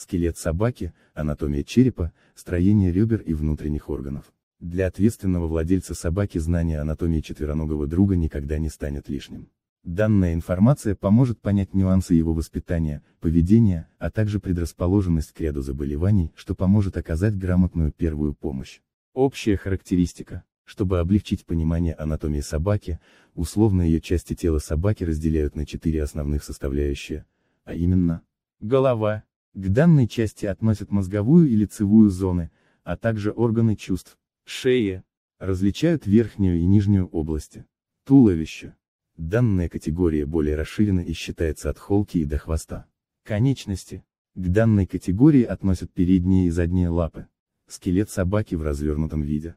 скелет собаки, анатомия черепа, строение ребер и внутренних органов. Для ответственного владельца собаки знание анатомии четвероногого друга никогда не станет лишним. Данная информация поможет понять нюансы его воспитания, поведения, а также предрасположенность к ряду заболеваний, что поможет оказать грамотную первую помощь. Общая характеристика. Чтобы облегчить понимание анатомии собаки, условно ее части тела собаки разделяют на четыре основных составляющие, а именно, голова, к данной части относят мозговую и лицевую зоны, а также органы чувств, шея. Различают верхнюю и нижнюю области. Туловище. Данная категория более расширена и считается от холки и до хвоста. Конечности. К данной категории относят передние и задние лапы. Скелет собаки в развернутом виде.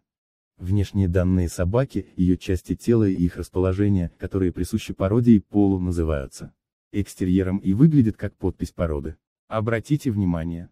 Внешние данные собаки, ее части тела и их расположение, которые присущи породе и полу, называются экстерьером и выглядят как подпись породы. Обратите внимание.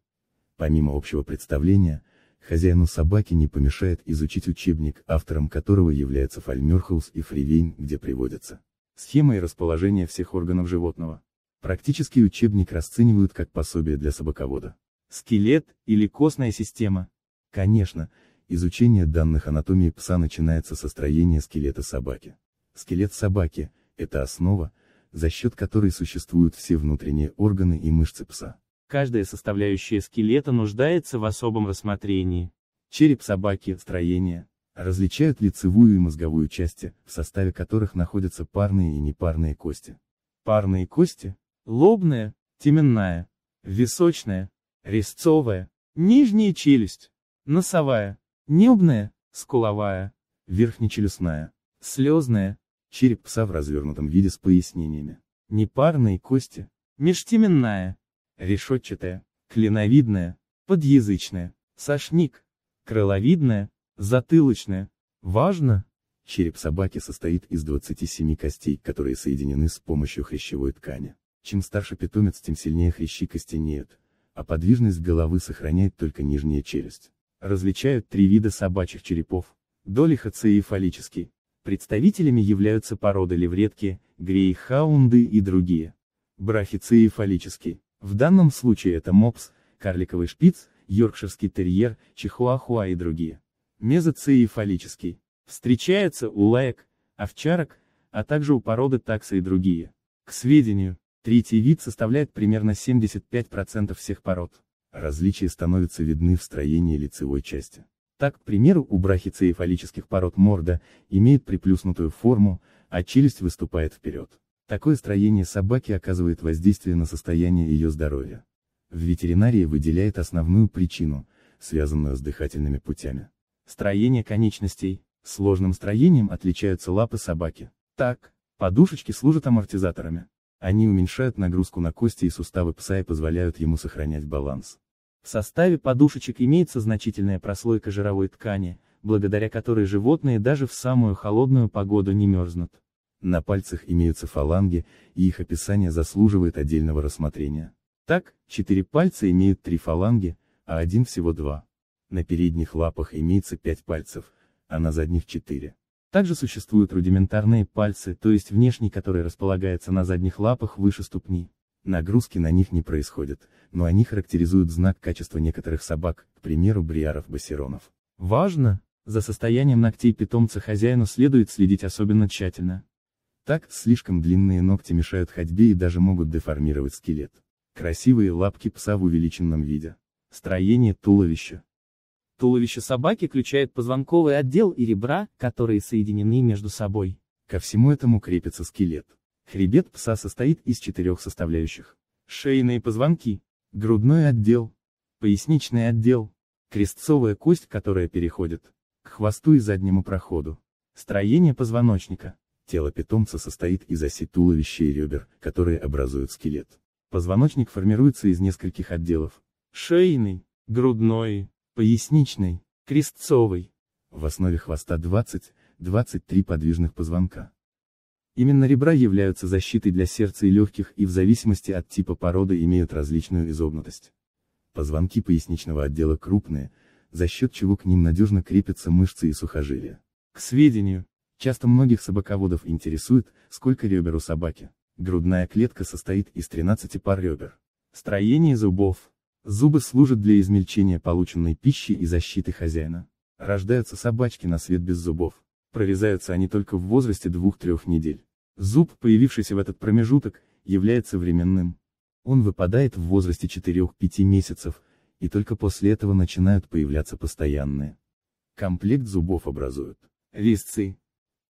Помимо общего представления, хозяину собаки не помешает изучить учебник, автором которого является Фальмерхаус и Фривейн, где приводятся схема и расположение всех органов животного. Практический учебник расценивают как пособие для собаковода. Скелет или костная система? Конечно, изучение данных анатомии пса начинается со строения скелета собаки. Скелет собаки – это основа, за счет которой существуют все внутренние органы и мышцы пса. Каждая составляющая скелета нуждается в особом рассмотрении. Череп собаки, строение, различают лицевую и мозговую части, в составе которых находятся парные и непарные кости. Парные кости – лобная, теменная, височная, резцовая, нижняя челюсть, носовая, небная, скуловая, верхнечелюстная, слезная, череп пса в развернутом виде с пояснениями, непарные кости, межтеменная, решетчатая, клиновидная, подъязычная, сошник, крыловидная, затылочная. Важно! Череп собаки состоит из 27 костей, которые соединены с помощью хрящевой ткани. Чем старше питомец, тем сильнее хрящи костенеют, а подвижность головы сохраняет только нижняя челюсть. Различают три вида собачьих черепов, долихоцы и фаллический. Представителями являются породы левретки, грейхаунды и другие. Брахицеи в данном случае это мопс, карликовый шпиц, йоркширский терьер, чихуахуа и другие. Мезоцеи Встречается у лаек, овчарок, а также у породы такса и другие. К сведению, третий вид составляет примерно 75% всех пород. Различия становятся видны в строении лицевой части. Так, к примеру, у брахицеи пород морда имеет приплюснутую форму, а челюсть выступает вперед. Такое строение собаки оказывает воздействие на состояние ее здоровья. В ветеринарии выделяет основную причину, связанную с дыхательными путями. Строение конечностей. Сложным строением отличаются лапы собаки. Так, подушечки служат амортизаторами. Они уменьшают нагрузку на кости и суставы пса и позволяют ему сохранять баланс. В составе подушечек имеется значительная прослойка жировой ткани, благодаря которой животные даже в самую холодную погоду не мерзнут. На пальцах имеются фаланги, и их описание заслуживает отдельного рассмотрения. Так, четыре пальца имеют три фаланги, а один всего два. На передних лапах имеется пять пальцев, а на задних четыре. Также существуют рудиментарные пальцы, то есть внешний, который располагается на задних лапах выше ступни. Нагрузки на них не происходят, но они характеризуют знак качества некоторых собак, к примеру бриаров-бассеронов. Важно! За состоянием ногтей питомца хозяину следует следить особенно тщательно. Так, слишком длинные ногти мешают ходьбе и даже могут деформировать скелет. Красивые лапки пса в увеличенном виде. Строение туловища. Туловище собаки включает позвонковый отдел и ребра, которые соединены между собой. Ко всему этому крепится скелет. Хребет пса состоит из четырех составляющих. Шейные позвонки, грудной отдел, поясничный отдел, крестцовая кость, которая переходит к хвосту и заднему проходу. Строение позвоночника. Тело питомца состоит из оси туловища и ребер, которые образуют скелет. Позвоночник формируется из нескольких отделов. Шейный, грудной, поясничный, крестцовый. В основе хвоста 20-23 подвижных позвонка. Именно ребра являются защитой для сердца и легких и в зависимости от типа породы имеют различную изогнутость. Позвонки поясничного отдела крупные, за счет чего к ним надежно крепятся мышцы и сухожилия. К сведению, Часто многих собаководов интересует, сколько ребер у собаки. Грудная клетка состоит из 13 пар ребер. Строение зубов. Зубы служат для измельчения полученной пищи и защиты хозяина. Рождаются собачки на свет без зубов. Прорезаются они только в возрасте 2-3 недель. Зуб, появившийся в этот промежуток, является временным. Он выпадает в возрасте 4-5 месяцев, и только после этого начинают появляться постоянные. Комплект зубов образуют резцы,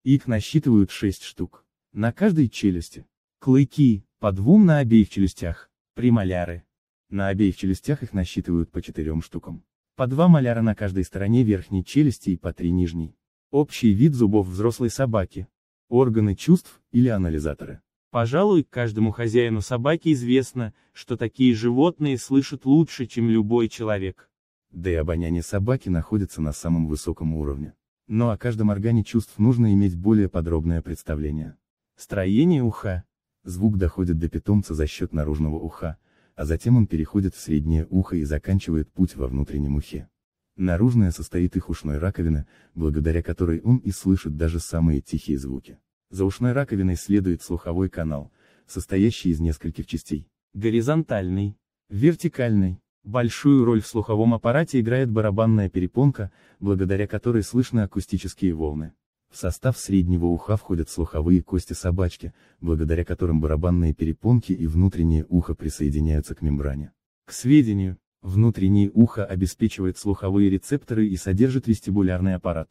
их насчитывают 6 штук. На каждой челюсти. Клыки, по двум на обеих челюстях. Премоляры. На обеих челюстях их насчитывают по 4 штукам. По два моляра на каждой стороне верхней челюсти и по три нижней. Общий вид зубов взрослой собаки. Органы чувств, или анализаторы. Пожалуй, каждому хозяину собаки известно, что такие животные слышат лучше, чем любой человек. Да и обоняние собаки находится на самом высоком уровне. Но о каждом органе чувств нужно иметь более подробное представление. Строение уха. Звук доходит до питомца за счет наружного уха, а затем он переходит в среднее ухо и заканчивает путь во внутреннем ухе. Наружное состоит их ушной раковины, благодаря которой он и слышит даже самые тихие звуки. За ушной раковиной следует слуховой канал, состоящий из нескольких частей. Горизонтальный, вертикальный, Большую роль в слуховом аппарате играет барабанная перепонка, благодаря которой слышны акустические волны. В состав среднего уха входят слуховые кости собачки, благодаря которым барабанные перепонки и внутреннее ухо присоединяются к мембране. К сведению, внутреннее ухо обеспечивает слуховые рецепторы и содержит вестибулярный аппарат.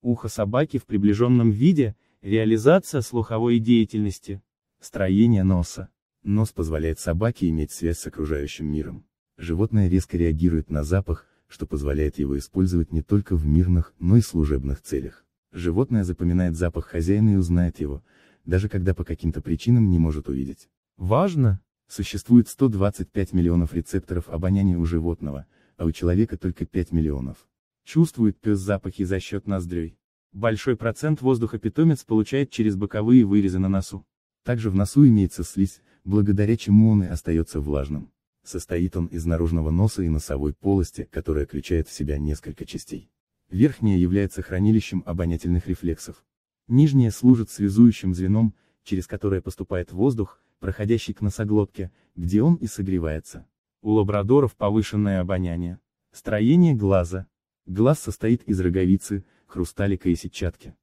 Ухо собаки в приближенном виде – реализация слуховой деятельности. Строение носа. Нос позволяет собаке иметь связь с окружающим миром. Животное резко реагирует на запах, что позволяет его использовать не только в мирных, но и служебных целях. Животное запоминает запах хозяина и узнает его, даже когда по каким-то причинам не может увидеть. Важно! Существует 125 миллионов рецепторов обоняния у животного, а у человека только 5 миллионов. Чувствует пес запахи за счет ноздрей. Большой процент воздуха питомец получает через боковые вырезы на носу. Также в носу имеется слизь, благодаря чему он и остается влажным. Состоит он из наружного носа и носовой полости, которая включает в себя несколько частей. Верхняя является хранилищем обонятельных рефлексов. Нижняя служит связующим звеном, через которое поступает воздух, проходящий к носоглотке, где он и согревается. У лабрадоров повышенное обоняние. Строение глаза. Глаз состоит из роговицы, хрусталика и сетчатки.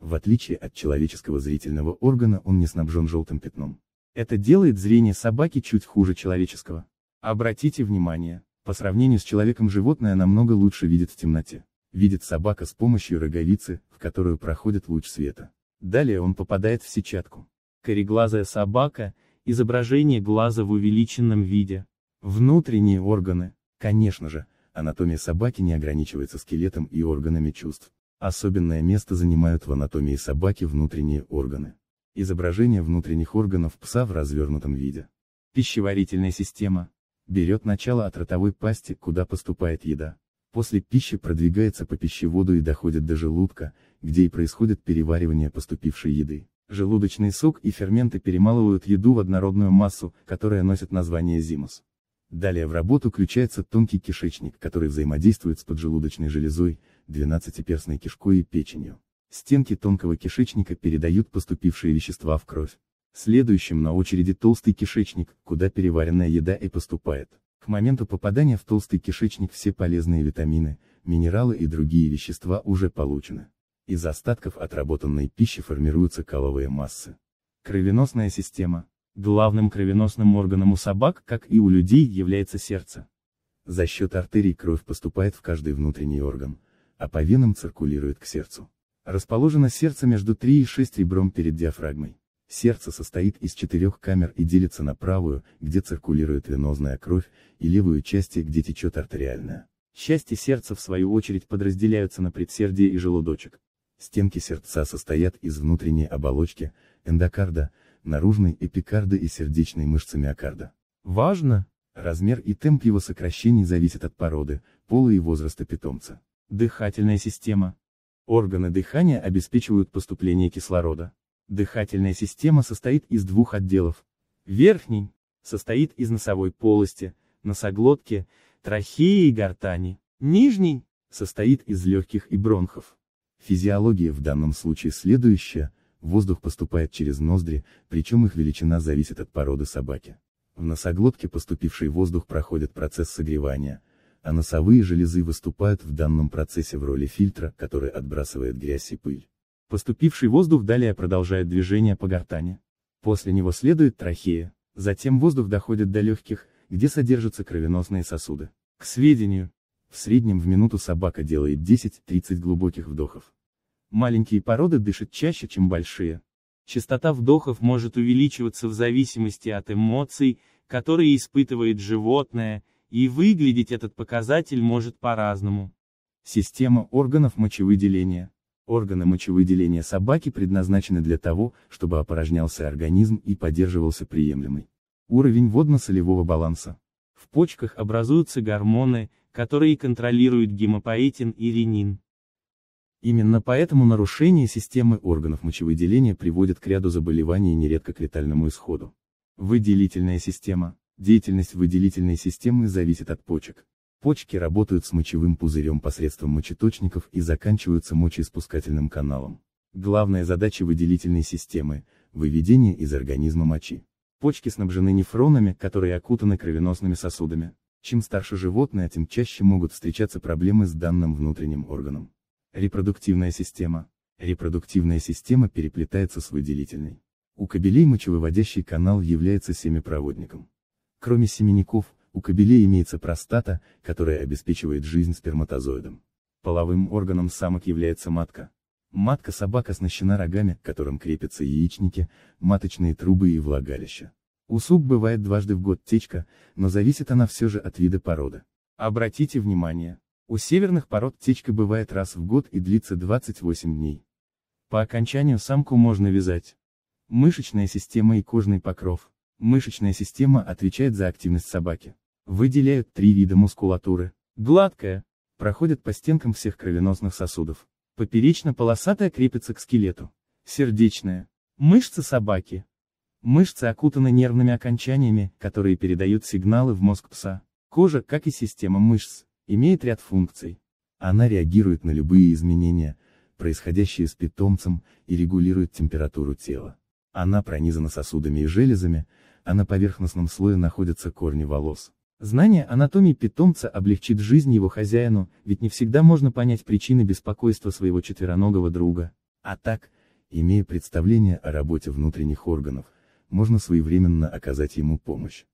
В отличие от человеческого зрительного органа он не снабжен желтым пятном. Это делает зрение собаки чуть хуже человеческого. Обратите внимание, по сравнению с человеком животное намного лучше видит в темноте. Видит собака с помощью роговицы, в которую проходит луч света. Далее он попадает в сетчатку. Кореглазая собака – изображение глаза в увеличенном виде. Внутренние органы. Конечно же, анатомия собаки не ограничивается скелетом и органами чувств. Особенное место занимают в анатомии собаки внутренние органы. Изображение внутренних органов пса в развернутом виде. Пищеварительная система берет начало от ротовой пасти, куда поступает еда. После пищи продвигается по пищеводу и доходит до желудка, где и происходит переваривание поступившей еды. Желудочный сок и ферменты перемалывают еду в однородную массу, которая носит название зимус. Далее в работу включается тонкий кишечник, который взаимодействует с поджелудочной железой, двенадцатиперстной кишкой и печенью. Стенки тонкого кишечника передают поступившие вещества в кровь. Следующим на очереди толстый кишечник, куда переваренная еда и поступает. К моменту попадания в толстый кишечник все полезные витамины, минералы и другие вещества уже получены. Из остатков отработанной пищи формируются каловые массы. Кровеносная система. Главным кровеносным органом у собак, как и у людей, является сердце. За счет артерий кровь поступает в каждый внутренний орган, а по венам циркулирует к сердцу. Расположено сердце между 3 и 6 ребром перед диафрагмой. Сердце состоит из четырех камер и делится на правую, где циркулирует венозная кровь, и левую части, где течет артериальная. Части сердца в свою очередь подразделяются на предсердие и желудочек. Стенки сердца состоят из внутренней оболочки, эндокарда, наружной эпикарда и сердечной мышцы миокарда. Важно! Размер и темп его сокращений зависят от породы, пола и возраста питомца. Дыхательная система. Органы дыхания обеспечивают поступление кислорода. Дыхательная система состоит из двух отделов. Верхний, состоит из носовой полости, носоглотки, трахеи и гортани. Нижний, состоит из легких и бронхов. Физиология в данном случае следующая, воздух поступает через ноздри, причем их величина зависит от породы собаки. В носоглотке поступивший воздух проходит процесс согревания, а носовые железы выступают в данном процессе в роли фильтра, который отбрасывает грязь и пыль. Поступивший воздух далее продолжает движение по гортани. После него следует трахея, затем воздух доходит до легких, где содержатся кровеносные сосуды. К сведению, в среднем в минуту собака делает 10-30 глубоких вдохов. Маленькие породы дышат чаще, чем большие. Частота вдохов может увеличиваться в зависимости от эмоций, которые испытывает животное, и выглядеть этот показатель может по-разному. Система органов мочевыделения. Органы мочевыделения собаки предназначены для того, чтобы опорожнялся организм и поддерживался приемлемый уровень водно-солевого баланса. В почках образуются гормоны, которые контролируют гемопоэтин и ренин. Именно поэтому нарушение системы органов мочевыделения приводит к ряду заболеваний и нередко к летальному исходу. Выделительная система. Деятельность выделительной системы зависит от почек. Почки работают с мочевым пузырем посредством мочеточников и заканчиваются мочеиспускательным каналом. Главная задача выделительной системы – выведение из организма мочи. Почки снабжены нефронами, которые окутаны кровеносными сосудами. Чем старше животное, тем чаще могут встречаться проблемы с данным внутренним органом. Репродуктивная система. Репродуктивная система переплетается с выделительной. У кобелей мочевыводящий канал является семипроводником. Кроме семенников, у кобелей имеется простата, которая обеспечивает жизнь сперматозоидам. Половым органом самок является матка. Матка собак оснащена рогами, к которым крепятся яичники, маточные трубы и влагалища. У сук бывает дважды в год течка, но зависит она все же от вида породы. Обратите внимание, у северных пород течка бывает раз в год и длится 28 дней. По окончанию самку можно вязать. Мышечная система и кожный покров. Мышечная система отвечает за активность собаки. Выделяют три вида мускулатуры. Гладкая, проходит по стенкам всех кровеносных сосудов. Поперечно-полосатая крепится к скелету. Сердечная. Мышцы собаки. Мышцы окутаны нервными окончаниями, которые передают сигналы в мозг пса. Кожа, как и система мышц, имеет ряд функций. Она реагирует на любые изменения, происходящие с питомцем, и регулирует температуру тела. Она пронизана сосудами и железами, а на поверхностном слое находятся корни волос. Знание анатомии питомца облегчит жизнь его хозяину, ведь не всегда можно понять причины беспокойства своего четвероногого друга. А так, имея представление о работе внутренних органов, можно своевременно оказать ему помощь.